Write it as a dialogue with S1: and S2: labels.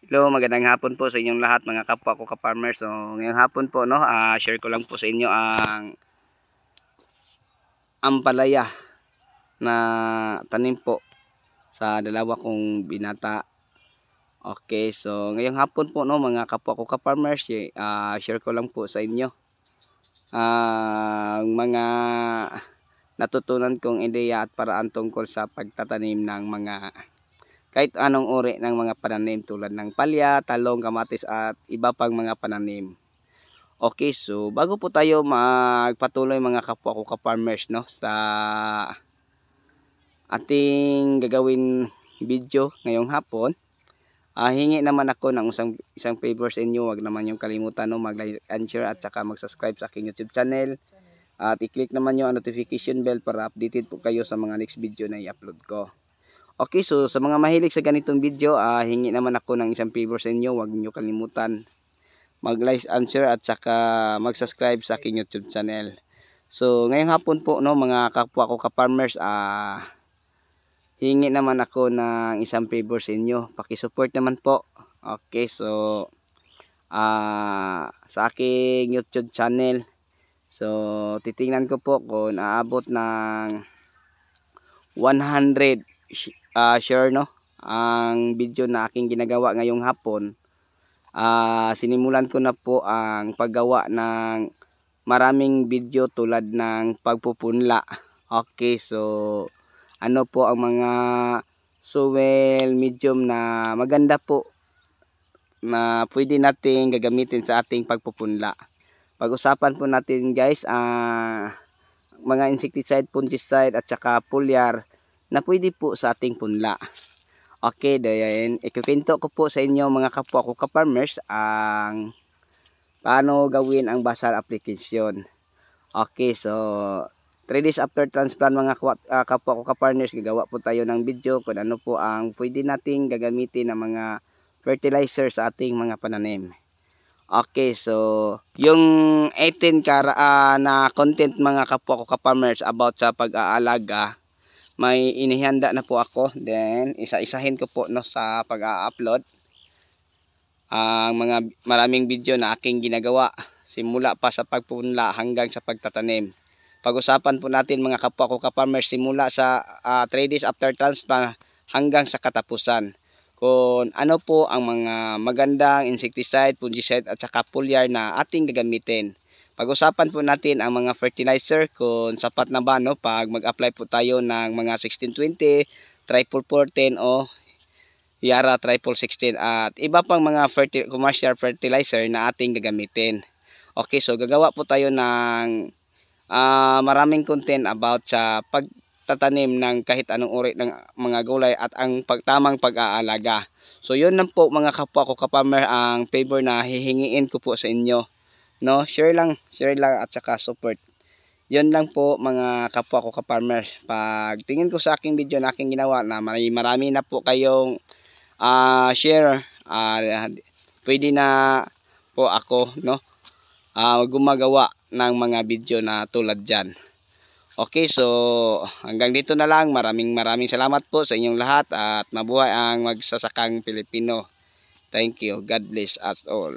S1: Hello, magandang hapon po sa inyong lahat mga kapwa ko ka-farmers. So, ngayong hapon po no, uh, share ko lang po sa inyo ang ampalaya na tanim po sa dalawa kong binata. Okay, so ngayong hapon po no mga kapwa ko ka-farmers, uh, share ko lang po sa inyo ang uh, mga natutunan kong ideya at paraan tungkol sa pagtatanim ng mga kahit anong uri ng mga pananim tulad ng palya, talong, kamatis at iba pang mga pananim. Okay, so bago po tayo magpatuloy mga kapwa ko ka-farmers no, sa ating gagawin video ngayong hapon, uh, hingi naman ako ng isang, isang favor sa inyo. Huwag naman yung kalimutan no, mag-like and share at saka mag-subscribe sa aking YouTube channel. At i-click naman yung notification bell para updated po kayo sa mga next video na i-upload ko. Okay, so sa mga mahilig sa ganitong video, uh, hingi naman ako ng isang favor sa inyo. Huwag niyo kalimutan mag-like and share at saka mag-subscribe sa aking YouTube channel. So, ngayong hapon po, no, mga kapwa ko ka-farmers, ah, uh, hingi naman ako ng isang favor sa inyo. Pakisupport naman po. Okay, so, ah, uh, sa aking YouTube channel, so, titingnan ko po kung naabot ng 100 uh, ah, share no ang video na aking ginagawa ngayong hapon uh, sinimulan ko na po ang paggawa ng maraming video tulad ng pagpupunla okay so ano po ang mga soil medium na maganda po na pwede natin gagamitin sa ating pagpupunla pag-usapan po natin guys ang uh, mga insecticide, fungicide at saka foliar na pwede po sa ating punla. Okay, dayan, ikukwento ko po sa inyo mga kapwa ko ka-farmers ang paano gawin ang basal application. Okay, so 3 days after transplant mga ah, kapwa ko ka-partners, gagawa po tayo ng video kung ano po ang pwede nating gagamitin ng mga fertilizer sa ating mga pananim. Okay, so yung 18 kara uh, na content mga kapwa ko ka-farmers about sa pag-aalaga may inihanda na po ako then isa-isahin ko po no sa pag-upload ang mga maraming video na aking ginagawa simula pa sa pagpunla hanggang sa pagtatanim pag-usapan po natin mga kapwa ko ka-farmers simula sa uh, days after transplant hanggang sa katapusan kung ano po ang mga magandang insecticide, fungicide at saka foliar na ating gagamitin pag-usapan po natin ang mga fertilizer kung sapat na ba no pag mag-apply po tayo ng mga 1620, triple 410 o Yara triple 16 at iba pang mga fertil commercial fertilizer na ating gagamitin. Okay, so gagawa po tayo ng uh, maraming content about sa pagtatanim ng kahit anong uri ng mga gulay at ang pagtamang pag-aalaga. So yun lang po mga kapwa ko kapamer ang favor na hihingiin ko po sa inyo no share lang share lang at saka support yun lang po mga kapwa ko ka-farmer pag tingin ko sa aking video na aking ginawa na may marami na po kayong uh, share uh, pwede na po ako no uh, gumagawa ng mga video na tulad dyan okay so hanggang dito na lang maraming maraming salamat po sa inyong lahat at mabuhay ang magsasakang Pilipino thank you God bless us all